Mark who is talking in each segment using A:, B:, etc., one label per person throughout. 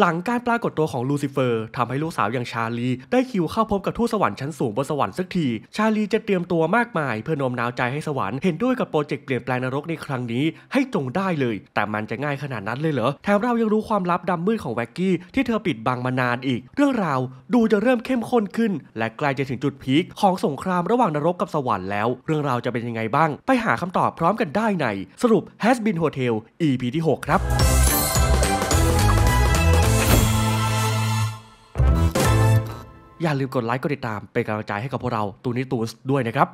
A: หลังการปรากฏตัวของลูซิเฟอร์ทำให้ลูกสาวอย่างชาลีได้คิวเข้าพบกับทูตสวรรค์ชั้นสูงบนสวรรค์สักทีชาลีจะเตรียมตัวมากมายเพื่อโน้มน้าวใจให้สวรรค์เห็นด้วยกับโปรเจกต์เปลี่ยนแปลงนรกในครั้งนี้ให้จงได้เลย แต่มันจะง่ายขนาดนั้นเลยเหรอ แถมเรายังรู้ความลับดำมืดของแว็กกี้ที่เธอปิดบังมานานอีก เรื่องราวดูจะเริ่มเข้มข้นขึ้นและใกล้จะถึงจุดพีคของสงครามระหว่างนรกกับสวรรค์แล้วเรื่องราวจะเป็นยังไงบ้าง ไปหาคำตอบพร้อมกันได้ในสรุป Has Been Hotel EP ที่ 6 ครับอย่าลืมกดไลค์กดติดตามเป็นกำลังใจให้กับพวกเรา ตูนีตูนด้วยนะครับ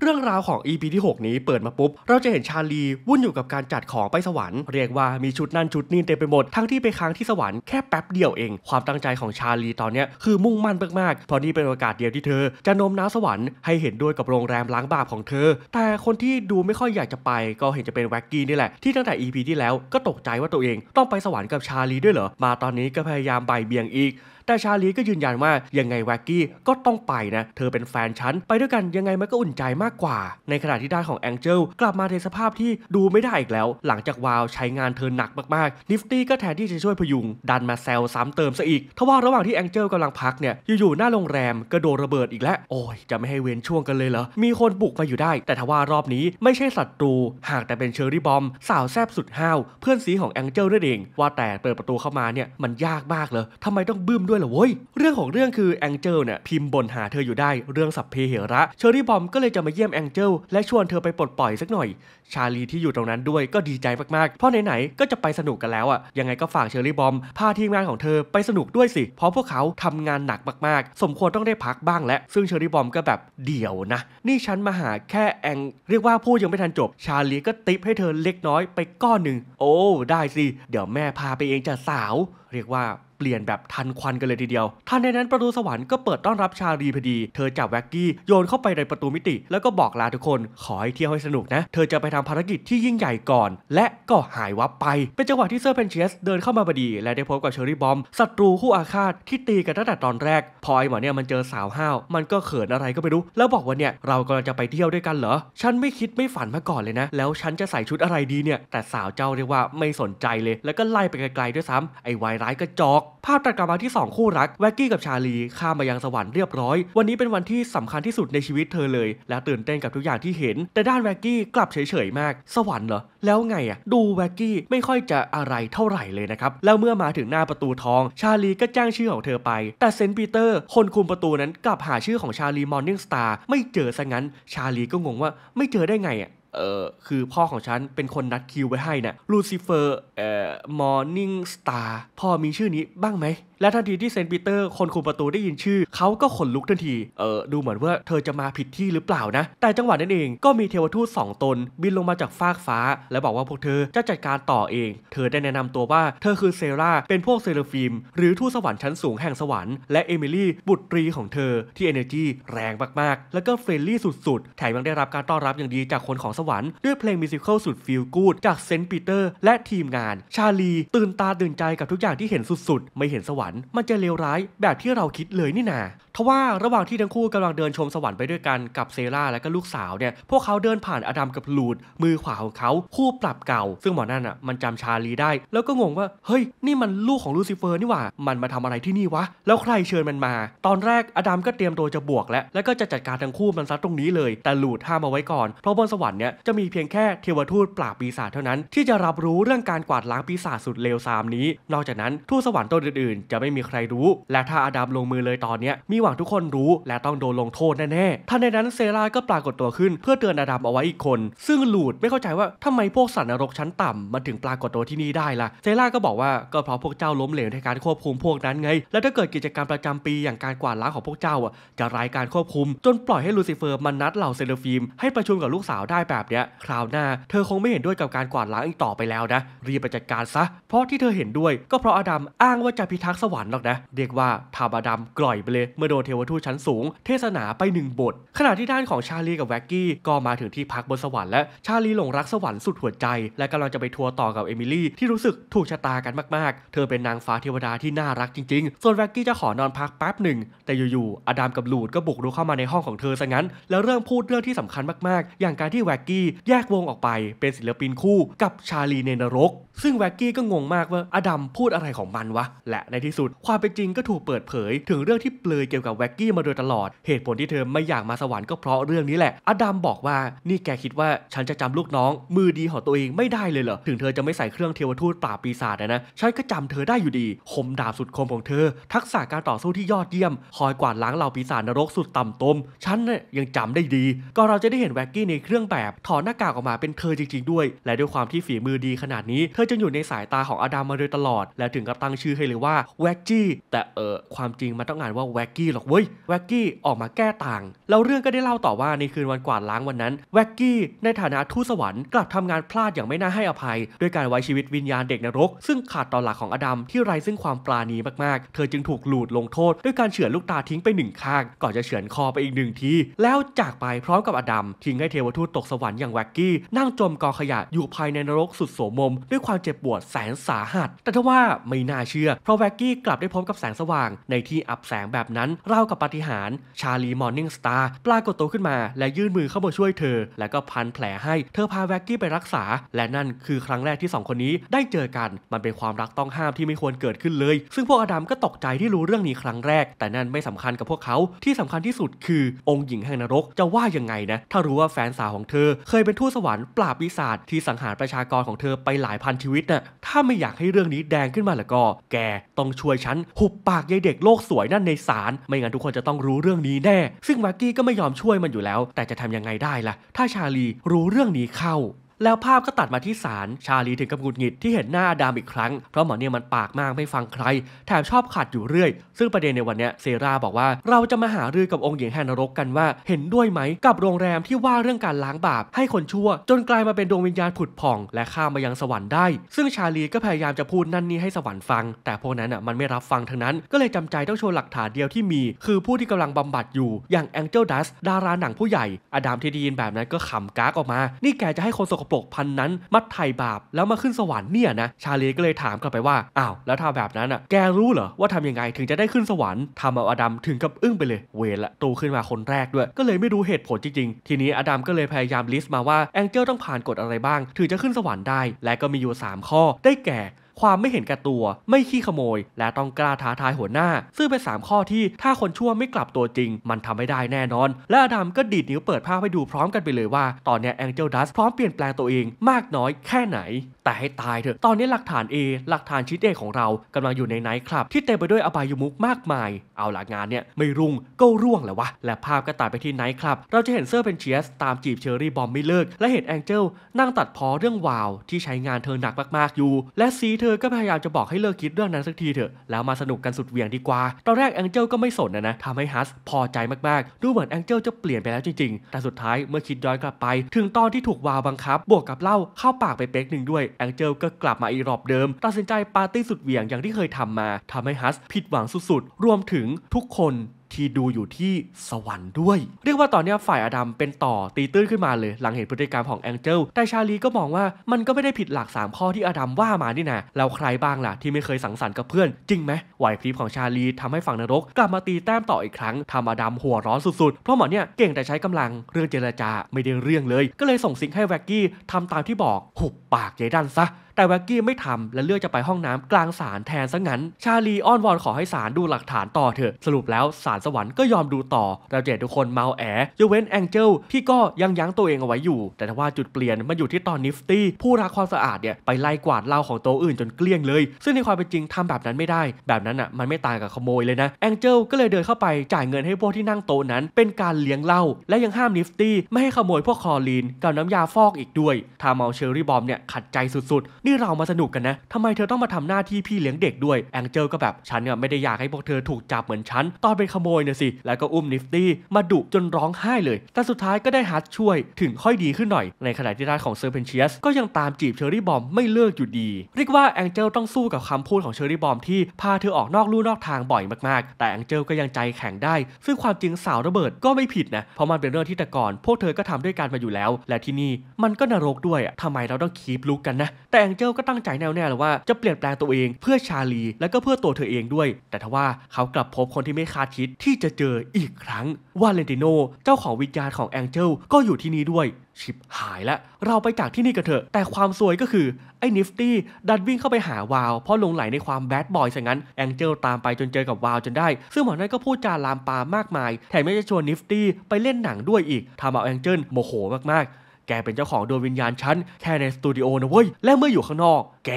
A: เรื่องราวของ EP ที่ 6 นี้เปิดมาปุ๊บ เราจะเห็นชาลี วุ่นอยู่กับการจัดของไปสวรรค์เรียกว่ามีชุดนั่น ชุดนี่เต็มไปหมดทั้งที่ไปค้างที่สวรรค์แค่แป๊บเดียวเองความตั้งใจของชาลีตอนนี้คือมุ่งมั่นมากๆ เพราะนี่เป็นโอกาสเดียวที่เธอ จะโน้มน้าวสวรรค์ให้เห็นด้วยกับโรงแรมล้างบาปของเธอ แต่คนที่ดูไม่ค่อยอยากจะไปก็เห็นจะเป็นแว็กกี้นี่แหละที่ตั้งแต่ EP ที่แล้วก็ตกใจว่าตัวเองต้องไปสวรรค์กับชาลีด้วยเหรอมาตอนนี้ก็พยายามใบเบี่ยงอีกแต่ชาลีก็ยืนยันว่ายังไงแวกกี้ก็ต้องไปนะ เธอเป็นแฟนฉัน ไปด้วยกันยังไงมันก็อุ่นใจมากกว่า ในขณะที่ด้านของแองเจิลกลับมาในสภาพที่ดูไม่ได้อีกแล้ว หลังจากวาวใช้งานเธอหนักมากๆ นิฟตี้ก็แทนที่จะช่วยพยุง ดันมาแซวซ้ำเติมซะอีกทว่าระหว่างที่แองเจิลกำลังพักเนี่ย อยู่ๆหน้าโรงแรมก็โดนระเบิดอีกแล้ว โอ้ยจะไม่ให้เว้นช่วงกันเลยเหรอมีคนบุกมาอยู่ได้ แต่ทว่ารอบนี้ไม่ใช่ศัตรู หากแต่เป็นเชอร์รี่บอมสาวแซบสุดห้าวเพื่อนสีของแองเจิลนั่นเองว่าแต่เปิดประตูเข้ามาเนี่ยมันยากมากเลยทำไมต้องบึ้มดด้วยเหรอเว้ยเรื่องของเรื่องคือแองเจิลเนี่ยพิมพ์บ่นหาเธออยู่ได้เรื่องสัพเพเหระ เชอรี่บอมก็เลยจะมาเยี่ยมแองเจิลและชวนเธอไปปลดปล่อยสักหน่อย ชาลีที่อยู่ตรงนั้นด้วยก็ดีใจมากๆ เพราะไหน ๆ ก็จะไปสนุกกันแล้วอ่ะยังไงก็ฝากเชอรี่บอมพาทีมงานของเธอไปสนุกด้วยสิ เพราะพวกเขาทำงานหนักมาก ๆ สมควรต้องได้พักบ้างและซึ่งเชอรี่บอมก็แบบเดี่ยวนะนี่ฉันมาหาแค่แองเรียกว่าพูดยังไม่ทันจบ ชาลีก็ติปให้เธอเล็กน้อยไปก้อนหนึ่งโอ้ได้สิเดี๋ยวแม่พาไปเองจ้ะสาว เรียกว่าปลี่ยนแบบทันควันกันเลยทีเดียวทันในนั้นประตูสวรรค์ก็เปิดต้อนรับชาลีพอดี เธอจับแว็กกี้โยนเข้าไปในประตูมิติ แล้วก็บอกลาทุกคน ขอให้เที่ยวให้สนุกนะ เธอจะไปทำภารกิจที่ยิ่งใหญ่ก่อนและก็หายวับไป เป็นจังหวะที่เซอร์เพนเชสเดินเข้ามาพอดี และได้พบกับเชอรี่บอมศัตรูคู่อาฆาตที่ตีกันตั้งแต่ตอนแรก พอไอหมอเนี่ยมันเจอสาวห้าวมันก็เขินอะไรก็ไม่รู้ แล้วบอกว่าเนี่ยเรากำลังจะไปเที่ยวด้วยกันเหรอ ฉันไม่คิดไม่ฝันมาก่อนเลยนะ แล้วฉันจะใส่ชุดอะไรดีเนี่ยแต่สาวเจ้าเรียกว่าไม่สนใจเลย แล้วก็ไล่ไปไกลๆด้วยซ้ำไอวายร้ายก็จอกภาพตัดกลับมาที่2คู่รักแวกกี้กับชาลีข้ามมายังสวรรค์เรียบร้อย วันนี้เป็นวันที่สำคัญที่สุดในชีวิตเธอเลย และตื่นเต้นกับทุกอย่างที่เห็น แต่ด้านแวกกี้กลับเฉยๆ มาก สวรรค์เหรอ แล้วไงอะดูแวกกี้ไม่ค่อยจะอะไรเท่าไหร่เลยนะครับ แล้วเมื่อมาถึงหน้าประตูทองชาลีก็แจ้งชื่อของเธอไป แต่เซนต์ปีเตอร์ คนคุมประตูนั้นกลับหาชื่อของชาลีมอร์นิ่งสตาร์ไม่เจอซะงั้นชาลีก็งงว่าไม่เจอได้ไงอะเออคือพ่อของฉันเป็นคนนัดคิวไว้ให้นะ่ะลูซิเฟอร์ เอ่อ มอร์นิ่งสตาร์ พ่อมีชื่อนี้บ้างไหมและทันทีที่เซนต์ปีเตอร์คนคุมประตูได้ยินชื่อเขาก็ขนลุกทันที เออดูเหมือนว่าเธอจะมาผิดที่หรือเปล่านะ แต่จังหวะนั้นเองก็มีเทวทูตสองตนบินลงมาจากฟากฟ้าและบอกว่าพวกเธอจะจัดการต่อเอง เธอได้แนะนำตัวว่าเธอคือเซราเป็นพวกเซราฟิมหรือทูตสวรรค์ชั้นสูงแห่งสวรรค์และเอมิลี่ บุตรีของเธอที่เอเนรจีแรงมาก ๆ แล้วก็เฟรนลี่สุดๆแถมยังได้รับการต้อนรับอย่างดีจากคนของสวรรค์ด้วยเพลงมิวสิควลสุดฟิลกูดจากเซนต์ปีเตอร์ และทีมงาน ชาลีตื่นตาตื่นใจกับทุกอย่างที่เห็นสุดๆไม่เห็นสวรรค์รค์มันจะเลวร้ายแบบที่เราคิดเลยนี่นาทว่าระหว่างที่ทั้งคู่กำลังเดินชมสวรรค์ไปด้วยกันกับเซราและก็ลูกสาวเนี่ย พวกเขาเดินผ่านอดัมกับลูดมือขวาของเขาคู่ปรับเก่า ซึ่งหมอนั่นอ่ะมันจำชาลีได้ แล้วก็งงว่าเฮ้ยนี่มันลูกของลูซิเฟอร์นี่หว่ามันมาทำอะไรที่นี่วะ แล้วใครเชิญมันมา ตอนแรกอดัมก็เตรียมตัวจะบวก แล้วแล้วก็จะจัดการทั้งคู่มันซัดตรงนี้เลย แต่ลูดห้ามเอาไว้ก่อน เพราะบนสวรรค์เนี่ยจะมีเพียงแค่เทวทูต ปราบปีศาจเท่านั้นที่จะรับรู้เรื่องการกวาดล้างปีศาจสุดเลวทรามนี้ นอกจากนั้นทูตสวรรค์ตัวอื่นๆจะไม่มีใครรู้ และถ้าอาดัมลงมือเลยตอนนี้มีหวังทุกคนรู้และต้องโดนลงโทษแน่ๆ ทันในนั้นเซราก็ปรากฏตัวขึ้นเพื่อเตือนอาดัมเอาไว้อีกคน ซึ่งหลูดไม่เข้าใจว่าทำไมพวกสัตว์นรกชั้นต่ำมันถึงปรากฏตัวที่นี่ได้ล่ะ เซราก็บอกว่าก็เพราะพวกเจ้าล้มเหลวในการควบคุมพวกนั้นไง และถ้าเกิดกิจกรรมประจำปีอย่างการกวาดล้างของพวกเจ้าอ่ะจะรายการควบคุม จนปล่อยให้ลูซิเฟอร์มันนัดเหล่าเซเลฟิมให้ประชุมกับลูกสาวได้แบบเนี้ย คราวหน้า เธอคงไม่เห็นด้วยกับการกวาดล้างอีกต่อไปแล้วนะรีบไปจัดการซะ เพราะที่เธอเห็นด้วยก็เพราะอาดัมอ้างว่าจะพิทักษสวรรค์หรอกนะเรียกว่าพาบาดำกล่อยไปเลยเมื่อโดนเทวทูตชั้นสูงเทศนาไปหนึ่งบทขณะที่ด้านของชาลีกับแว็กกี้ก็มาถึงที่พักบนสวรรค์และชาลีหลงรักสวรรค์สุดหัวใจและกำลังจะไปทัวร์ต่อกับเอมิลี่ที่รู้สึกถูกชะตากันมากๆ เธอเป็นนางฟ้าเทวดาที่น่ารักจริงๆ ส่วนแว็กกี้จะขอนอนพักแป๊บหนึ่งแต่อยู่ๆอดัมกับลูดก็บุกรุกเข้ามาในห้องของเธอซะงั้น แล้วเริ่มพูดเรื่องที่สำคัญมาก ๆ อย่างการที่แว็กกี้แยกวงออกไปเป็นศิลปินคู่กับชาลีในนรก ซึ่งแว็กกี้ก็งงมากว่าอดัมพูดอะไรของมันวะ และในที่ที่สุดความเป็นจริงก็ถูกเปิดเผย ถึงเรื่องที่เปลยเกี่ยวกับแว็กกี้มาโดยตลอดเหตุผลที่เธอไม่อยากมาสวรรค์ก็เพราะเรื่องนี้แหละ อดัมบอกว่านี่แกคิดว่าฉันจะจำลูกน้องมือดีของตัวเองไม่ได้เลยเหรอถึงเธอจะไม่ใส่เครื่องเทวทูตปราบปีศาจนะฉันก็จำเธอได้อยู่ดี คมดาบสุดคมของเธอ ทักษะการต่อสู้ที่ยอดเยี่ยม คอยกวาดล้างเหล่าปีศาจนรกสุดต่ำตมฉันเนี่ยยังจำได้ดี ก็เราจะได้เห็นแว็กกี้ในเครื่องแบบถอดหน้ากากออกมาเป็นเธอจริง ๆ ด้วย และด้วยความที่ฝีมือดีขนาดนี้เธอจะอยู่ในสายตาของอดัมมาโดยตลอด และถึงกับตั้งชื่อให้เลยว่าแวกจี้แต่เออความจริงมันต้องอ่านว่าแวกกี้หรอกเว้ยแวกกี้ออกมาแก้ต่าง แล้วเรื่องก็ได้เล่าต่อว่าในคืนวันกวาดล้างวันนั้น แวกกี้ในฐานะทูตสวรรค์กลับทำงานพลาดอย่างไม่น่าให้อภัย ด้วยการไว้ชีวิตวิญญาณเด็กนรกซึ่งขาดตอนหลักของอดัมที่ไร้ซึ่งความปราณีมากๆ เธอจึงถูกหลูดลงโทษด้วยการเฉือนลูกตาทิ้งไปหนึ่งข้างก่อนจะเฉือนคอไปอีกหนึ่งทีแล้วจากไปพร้อมกับอดัมทิ้งให้เทวทูตตกสวรรค์อย่างแวกกี้นั่งจมกองขยะอยู่ภายในนรกสุดโสมม ด้วยความเจ็บปวดแสนสาหัส แต่ทว่าไม่น่าเชื่อเพราะแวกกีที่กลับได้พบกับแสงสว่าง ในที่อับแสงแบบนั้นเรากับปาฏิหาริย์ชาลีมอร์นิ่งสตาร์ปรากฏตัวขึ้นมา และยื่นมือเข้ามาช่วยเธอ แล้วก็พันแผลให้เธอพาแว็กกี้ไปรักษา และนั่นคือครั้งแรกที่2คนนี้ได้เจอกันมันเป็นความรักต้องห้ามที่ไม่ควรเกิดขึ้นเลย ซึ่งพวกอดัมก็ตกใจที่รู้เรื่องนี้ครั้งแรก แต่นั่นไม่สำคัญกับพวกเขาที่สำคัญที่สุดคือองค์หญิงแห่งนรกจะว่ายังไงนะ ถ้ารู้ว่าแฟนสาวของเธอเคยเป็นทูตสวรรค์ปราบวิสาจที่สังหารประชากรของเธอไปหลายพันชีวิตนะ่ะถ้าไม่อยากให้เรื่องนี้แดงขึ้นมาแล้วก็แกต้องชช่วยฉันหุบปากยายเด็กโลกสวยนั่นในศาลไม่งั้นทุกคนจะต้องรู้เรื่องนี้แน่ ซึ่งมากกี้ก็ไม่ยอมช่วยมันอยู่แล้ว แต่จะทำยังไงได้ล่ะ ถ้าชาลีรู้เรื่องนี้เข้าแล้วภาพก็ตัดมาที่ศาลชาลีถึงกับหงุดหงิดที่เห็นหน้าดามอีกครั้งเพราะหมอเนี่ยมันปากมากไม่ฟังใคร แถมชอบขัดอยู่เรื่อย ซึ่งประเด็นในวันนี้เซราบอกว่าเราจะมาหารือกับองค์หญิงแห่นรกกันว่า เห็นด้วยไหมกับโรงแรมที่ว่าเรื่องการล้างบาปให้คนชั่ว จนกลายมาเป็นดวงวิญญาณผุดผ่องและข้ามมายังสวรรค์ได้ซึ่งชาลีก็พยายามจะพูดนั่นนี่ให้สวรรค์ฟัง แต่พวกนั้นอ่ะมันไม่รับฟังทั้งนั้นก็เลยจำใจต้องโชว์หลักฐานเดียวที่มี คือผู้ที่กำลังบำบัดอยู่ อย่างแองเจิลดัสดาราหนังผู้ใหญ่อดามที่ดีนแบบนั้นก็ขำกากออกมานี่แกจะให้คนสกปกพันนั้นมัดไถ่บาปแล้วมาขึ้นสวรรค์เนี่ยนะชาลีก็เลยถามกลับไปว่า อ้าว แล้วถ้าแบบนั้นอ่ะแกรู้เหรอ ว่าทำยังไง ถึงจะได้ขึ้นสวรรค์ทำเอาอดัมถึงกับ อึ้งไปเลย เวละโตขึ้นมาคนแรกด้วย ก็เลยไม่รู้เหตุผลจริงๆทีนี้อดัมก็เลยพยายามลิสต์มาว่าแองเจิลต้องผ่านกฎอะไรบ้างถึงจะขึ้นสวรรค์ได้ และก็มีอยู่ 3 ข้อได้แก่ความไม่เห็นแก่ตัว ไม่ขี้ขโมย และต้องกล้าท้าทายหัวหน้า ซึ่งเป็น3ข้อที่ถ้าคนชั่วไม่กลับตัวจริง มันทำไม่ได้แน่นอน และอดัมก็ดีดนิ้วเปิดภาพให้ดูพร้อมกันไปเลยว่า ตอนนี้แองเจิลดัสพร้อมเปลี่ยนแปลงตัวเองมากน้อยแค่ไหน แต่ให้ตายเถอะ ตอนนี้หลักฐาน A หลักฐานชิ้นเอกของเรากำลังอยู่ในไนท์คลับ ที่เต็มไปด้วยอบายมุกมากมาย เอาหลักงานเนี่ยไม่รุ่งก็ร่วงแล้ววะและภาพก็ตัดไปที่ไนท์คลับเราจะเห็นเซอร์เป็นเชียสตามจีบเชอรี่บอมไม่เลิกและเห็นแองเจิลนั่งตัดพอเรื่องวาวที่ใช้งานเธอหนักมาก ๆอยู่ และซีเธอ ก็พยายามจะบอกให้เลิกคิดเรื่องนั้นสักทีเถอะ แล้วมาสนุกกันสุดเหวียงดีกว่า ตอนแรกแองเจิลก็ไม่สนนะนะทำให้ฮัสพอใจมากๆ ดูเหมือนแองเจิลจะเปลี่ยนไปแล้วจริงๆ แต่สุดท้ายเมื่อคิดย้อนกลับไป ถึงตอนที่ถูกวาวบังคับ บวกกับเหล้าเข้าปากไปเป๊กหนึ่งด้วย แองเจิลก็กลับมาอีรอบเดิม ตัดสินใจปาร์ตี้สุดเหวียงอย่างที่เคยทำมา ทำให้ฮัสผิดหวังสุดๆ รวมถึงทุกคนที่ดูอยู่ที่สวรรค์ด้วย เรียกว่าตอนนี้ฝ่ายอดัมเป็นต่อตีตื้นขึ้นมาเลยหลังเห็นพฤติกรรมของแองเจิลแต่ชาลีก็มองว่ามันก็ไม่ได้ผิดหลัก3 ข้อที่อดัมว่ามานี่นะแล้วใครบ้างล่ะที่ไม่เคยสังสรรค์กับเพื่อนจริงไหมไหวพริบของชาลีทำให้ฝั่งนรก กลับมาตีแต้มต่ออีกครั้งทำอดัมหัวร้อนสุดๆเพราะหมอเนี่ยเก่งแต่ใช้กำลังเรื่องเจรจาไม่ได้เรื่องเลย ก็เลยส่งสิงให้แวกกี้ทำตามที่บอกหุบปากเจดันซะแต่แวกกี้ไม่ทำและเลือกจะไปห้องน้ำกลางศาลแทนซะงั้น ชาลีอ้อนวอนขอให้ศาลดูหลักฐานต่อเถอะ สรุปแล้วศาลสวรรค์ก็ยอมดูต่อเราเจตทุกคนเมาแอยกเว้นแองเจิลที่ก็ยังยั้งตัวเองเอาไว้อยู่ แต่ว่าจุดเปลี่ยนมันอยู่ที่ตอนนิฟตี้ผู้รักความสะอาดเนี่ยไปไล่กวาดเหล้าของโตอื่นจนเกลี้ยงเลย ซึ่งในความเป็นจริงทำแบบนั้นไม่ได้ แบบนั้นอ่ะมันไม่ต่างกับขโมยเลยนะแองเจิลก็เลยเดินเข้าไปจ่ายเงินให้พวกที่นั่งโต๊ะนั้นเป็นการเลี้ยงเหล้าและยังห้ามนิฟตี้ไม่ให้ขโมยพวกคอรีนกับน้ำยาฟอกอีกด้วยทาเมาเชอรี่บอมเนี่ยขัดใจสุดนี่เรามาสนุกกันนะ ทำไมเธอต้องมาทำหน้าที่พี่เลี้ยงเด็กด้วย แองเจิลก็แบบฉันเนี่ยไม่ได้อยากให้พวกเธอถูกจับเหมือนฉัน ตอนเป็นขโมยเนี่ยสิ แล้วก็อุ้มนิฟตี้มาดุจนร้องไห้เลย แต่สุดท้ายก็ได้ฮัทช่วยถึงค่อยดีขึ้นหน่อย ในขณะที่ด้านของเซอร์เพนเชียสก็ยังตามจีบเชอร์รี่บอมไม่เลิกอยู่ดี เรียกว่าแองเจิลต้องสู้กับคำพูดของเชอร์รี่บอมที่พาเธอออกนอกลู่นอกทางบ่อยมาก ๆ แต่แองเจิลก็ยังใจแข็งได้ ซึ่งความจริงสาวระเบิดก็ไม่ผิดนะ เพราะมันเป็นเรื่องที่แต่ก่อนพวกเธอก็ทำด้วยกันมาอยู่แล้ว และที่นี่มันก็นรกด้วยทำไมเราต้องคีบลุกกันนะ แต่แองงเจิลก็ตั้งใจแน่วแน่เลยว่าจะเปลี่ยนแปลงตัวเองเพื่อชาลี และก็เพื่อตัวเธอเองด้วย แต่ทว่าเขากลับพบคนที่ไม่คาดคิดที่จะเจออีกครั้งวาเลนติโน เจ้าของวิญญาณของแองเจิลก็อยู่ที่นี่ด้วย ชิบหายละเราไปจากที่นี่กันเถอะ แต่ความสวยก็คือไอ้นิฟตี้ดันวิ่งเข้าไปหาวาว เพราะลงไหลในความแบดบอยซะงั้นแองเจิลตามไปจนเจอกับวาวจนได้ซึ่งหมอนั่นก็พูดจาลามปามากมายแถมยังจะชวนนิฟตี้ไปเล่นหนังด้วยอีกทำเอาแองเจิลโมโหมากแกเป็นเจ้าของดวงวิญญาณฉันแค่ในสตูดิโอนะเว้ยและเมื่ออยู่ข้างนอก แก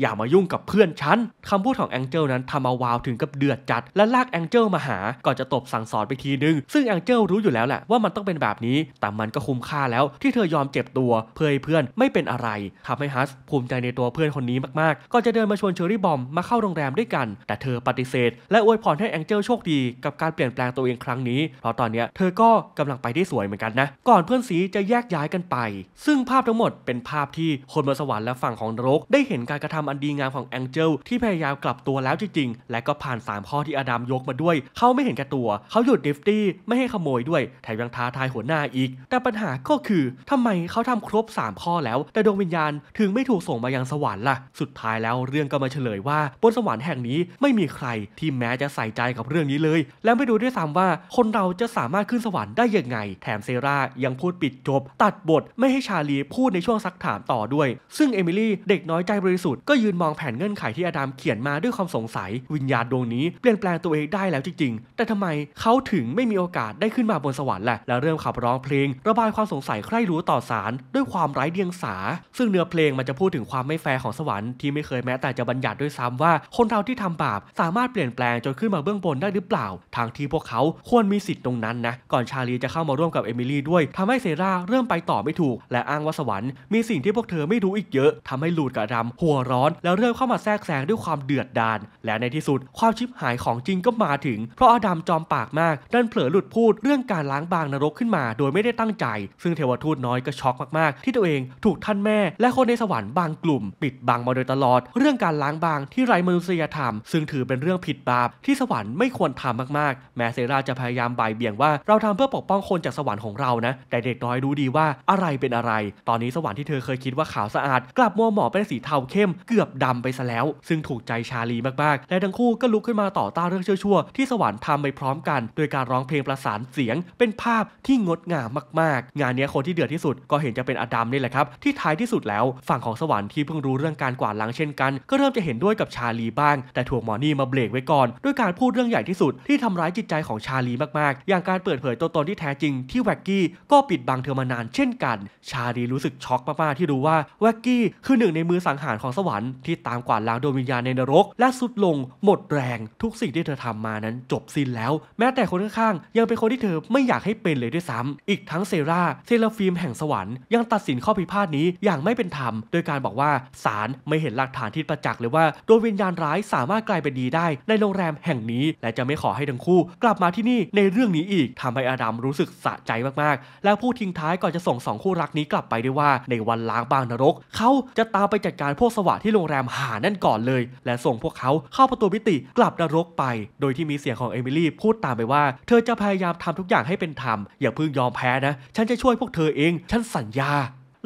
A: อย่ามายุ่งกับเพื่อนฉัน คำพูดของแองเจิลนั้นทำเอาวาวถึงกับเดือดจัด และลากแองเจิลมาหาก่อนจะตบสั่งสอนไปทีนึง ซึ่งแองเจิลรู้อยู่แล้วแหละว่ามันต้องเป็นแบบนี้ แต่มันก็คุ้มค่าแล้วที่เธอยอมเจ็บตัวเพื่อให้เพื่อนไม่เป็นอะไรทำให้ฮัสภูมิใจในตัวเพื่อนคนนี้มากๆ ก็จะเดินมาชวนเชอรี่บอมมาเข้าโรงแรมด้วยกัน แต่เธอปฏิเสธ และอวยพรให้แองเจิลโชคดีกับการเปลี่ยนแปลงตัวเองครั้งนี้เพราะตอนนี้เธอก็กำลังไปได้สวยเหมือนกันนะ ก่อนเพื่อนสีจะแยกย้ายกันไปซึ่งภาพทั้งหมดเป็นภาพที่คนบนสวรรค์และฝั่งของนรกได้เห็นการกระทำอันดีงามของแองเจิลที่พยายามกลับตัวแล้วจริงๆ และก็ผ่าน3ข้อที่อาดัมยกมาด้วย เขาไม่เห็นแก่ตัว เขาหยุดดิฟตี้ไม่ให้ขโมยด้วยแถมยังท้าทายหัวหน้าอีก แต่ปัญหาก็คือทำไมเขาทำครบ3ข้อแล้ว แต่ดวงวิญญาณถึงไม่ถูกส่งมายังสวรรค์ล่ะสุดท้ายแล้วเรื่องก็มาเฉลยว่า บนสวรรค์แห่งนี้ไม่มีใคร ที่แม้จะใส่ใจกับเรื่องนี้เลย และไม่ดูด้วยซ้ำว่าคนเราจะสามารถขึ้นสวรรค์ได้ยังไงแถมเซรายังพูดปิดจบ ตัดบทดไม่ให้ชาลีพูดในช่วงซักถามต่อด้วย ซึ่งเอมิลี่เด็กน้อยใจบริสุทธิ์ก็ยืนมองแผนเงื่อนไขที่อดัมเขียนมาด้วยความสงสัย วิญญาณดวงนี้เปลี่ยนแปลงตัวเองได้แล้วจริงๆ แต่ทำไมเขาถึงไม่มีโอกาสได้ขึ้นมาบนสวรรค์แหละ และเริ่มขับร้องเพลง ระบายความสงสัยใคร่รู้ต่อสารด้วยความไร้เดียงสา ซึ่งเนื้อเพลงมันจะพูดถึงความไม่แฟร์ของสวรรค์ที่ไม่เคยแม้แต่จะบัญญัติด้วยซ้ำว่า คนเราที่ทำบาปสามารถเปลี่ยนแปลงจนขึ้นมาเบื้องบนได้หรือเปล่า ทางที่พวกเขาควรมีสิทธิ์ตรงนั้นนะก่อนชาลีจะเข้ามาร่วมกับเอมิลี่ด้วยทำให้เซราเริ่มไปต่อไม่ไม่ถูกและอ้างว่าสวรรค์มีสิ่งที่พวกเธอไม่รู้อีกเยอะทำให้หลูดกับดำหัวร้อนแล้วเริ่มเข้ามาแทรกแซงด้วยความเดือดดาล และในที่สุดความชิบหายของจริงก็มาถึงเพราะอาดัมจอมปากมากดันเผลอหลุดพูดเรื่องการล้างบางนรกขึ้นมาโดยไม่ได้ตั้งใจ ซึ่งเทวทูตน้อยก็ช็อกมากๆ ที่ตัวเองถูกท่านแม่และคนในสวรรค์บางกลุ่มปิดบังมาโดยตลอดเรื่องการล้างบางที่ไร้มนุษยธรรม ซึ่งถือเป็นเรื่องผิดบาปที่สวรรค์ไม่ควรทำมากๆ แม้เซราจะพยายามบ่ายเบี่ยงว่าเราทำเพื่อปกป้องคนจากสวรรค์ของเรานะ แต่เด็กน้อยรู้ดีว่าอะอะไรเป็นอะไร ตอนนี้สวรรค์ที่เธอเคยคิดว่าขาวสะอาดกลับมัวหมองเป็นสีเทาเข้มเกือบดำไปซะแล้ว ซึ่งถูกใจชาลีมากๆและทั้งคู่ก็ลุกขึ้นมาต่อต้านเรื่องชั่วๆที่สวรรค์ทำไปพร้อมกัน โดยการร้องเพลงประสานเสียงเป็นภาพที่งดงามมาก ๆ งานนี้คนที่เดือดที่สุดก็เห็นจะเป็นอดัมนี่แหละครับ ที่ท้ายที่สุดแล้วฝั่งของสวรรค์ที่เพิ่งรู้เรื่องการกวาดล้างเช่นกัน ก็เริ่มจะเห็นด้วยกับชาลีบ้าง แต่ถูกหมอนี่มาเบรกไว้ก่อนด้วยการพูดเรื่องใหญ่ที่สุดที่ทำร้ายจิตใจของชาลีมากๆ อย่างการเปิดเผยตัวตนที่แท้จริง ที่แวกกี้ก็ปิดบังเธอมานานเช่นกันานชาดีรู้สึกช็อกมาก ๆ ที่รู้ว่า แวกกี้คือหนึ่งในมือสังหารของสวรรค์ที่ตามกวาดล้างดวงวิญญาณในนรกและสุดลงหมดแรงทุกสิ่งที่เธอทำมานั้นจบสิ้นแล้วแม้แต่คนข้าง ๆ ยังเป็นคนที่เธอไม่อยากให้เป็นเลยด้วยซ้ำ อีกทั้งเซราเซราฟิล์มแห่งสวรรค์ยังตัดสินข้อพิพาทนี้อย่างไม่เป็นธรรม โดยการบอกว่าศาลไม่เห็นหลักฐานที่ประจักษ์เลยว่าดวงวิญญาณร้ายสามารถกลายเป็นดีได้ในโรงแรมแห่งนี้และจะไม่ขอให้ทั้งคู่ กลับมาที่นี่ในเรื่องนี้อีกทำให้อาดัมรู้สึกสะใจมาก ๆ แล้วพูดทิ้งท้ายก่อนจะส่งสองคู่รักนี้กลับไปด้วยว่าในวันล้างบางนรก เขาจะตามไปจัดการพวกสวะที่โรงแรมหานั่นก่อนเลย และส่งพวกเขาเข้าประตูมิติกลับนรกไป โดยที่มีเสียงของเอมิลี่พูดตามไปว่าเธอจะพยายามทำทุกอย่างให้เป็นธรรมอย่าเพิ่งยอมแพ้นะ ฉันจะช่วยพวกเธอเอง ฉันสัญญา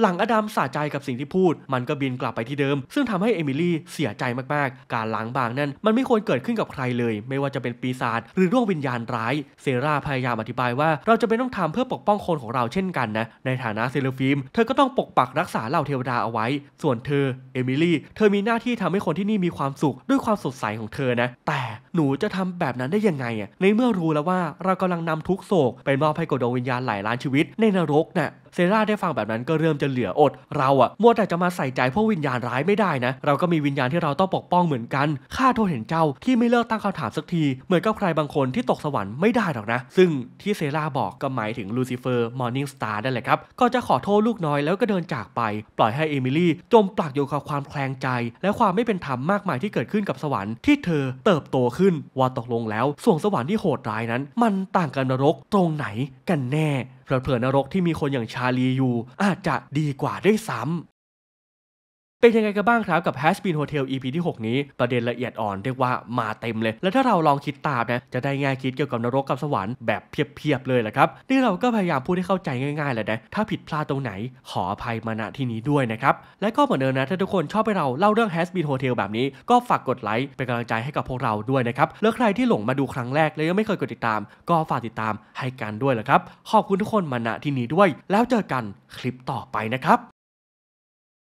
A: หลังอดัมสะใจกับสิ่งที่พูด มันก็บินกลับไปที่เดิม ซึ่งทำให้เอมิลี่เสียใจมากๆ การล้างบางนั้น มันไม่ควรเกิดขึ้นกับใครเลย ไม่ว่าจะเป็นปีศาจหรือดวงวิญญาณร้าย เซราพยายามอธิบายว่า เราจะเป็นต้องทำเพื่อปกป้องคนของเราเช่นกันนะ ในฐานะเซเลฟิม เธอก็ต้องปกปักรักษาเหล่าเทวดาเอาไว้ ส่วนเธอ เอมิลี่ เธอมีหน้าที่ทำให้คนที่นี่มีความสุขด้วยความสดใสของเธอนะ แต่หนูจะทำแบบนั้นได้ยังไงอ่ะในเมื่อรู้แล้วว่าเรากำลังนำทุกโศกไปมอบให้กับดวงวิญญาณหลายล้านชีวิต ในนรกนะ่ะเซราได้ฟังแบบนั้นก็เริ่มจะเหลืออดเราอะมัวแต่จะมาใส่ใจพวกวิญญาณร้ายไม่ได้นะ เราก็มีวิญญาณที่เราต้องปกป้องเหมือนกัน ข้าโทษเห็นเจ้าที่ไม่เลิกตั้งคำถามสักที เหมือนกับใครบางคนที่ตกสวรรค์ไม่ได้หรอกนะ ซึ่งที่เซราบอกก็หมายถึงลูซิเฟอร์มอร์นิ่งสตาร์นั่นแหละครับ ก็จะขอโทษลูกน้อยแล้วก็เดินจากไป ปล่อยให้เอมิลี่ จมปลักอยู่กับความแคลงใจ และความไม่เป็นธรรมมากมายที่เกิดขึ้นกับสวรรค์ที่เธอ เติบโตขึ้นว่าตกลงแล้ว สวงสวรรค์ที่โหดร้ายนั้น มันต่างกันนรกตรงไหนกันแน่เผลอๆนรกที่มีคนอย่างชาลีอยู่ อาจจะดีกว่าได้ซ้เป็นยังไงกันบ้างครับกับ Has Been Hotel EP ที่ 6 นี้ประเด็นละเอียดอ่อน เรียกว่ามาเต็มเลย และถ้าเราลองคิดตามนะจะได้ง่ายคิดเกี่ยวกับนรกกับสวรรค์แบบเพียบๆเลยแหละครับนี่เราก็พยายามพูดให้เข้าใจง่ายๆเลยนะ ถ้าผิดพลาดตรงไหนขออภัยมาณที่นี้ด้วยนะครับ และก็เหมือนเดิมนะ ถ้าทุกคนชอบให้เราเล่าเรื่อง Has Been Hotel แบบนี้ ก็ฝากกดไลค์เป็นกำลังใจให้กับพวกเราด้วยนะครับแล้วใครที่หลงมาดูครั้งแรกและยังไม่เคยกดติดตาม ก็ฝากติดตามให้กันด้วยแหละครับขอบคุณทุกคนมาณที่นี้ด้วย แล้วเจอกันคลิปต่อไปนะครับ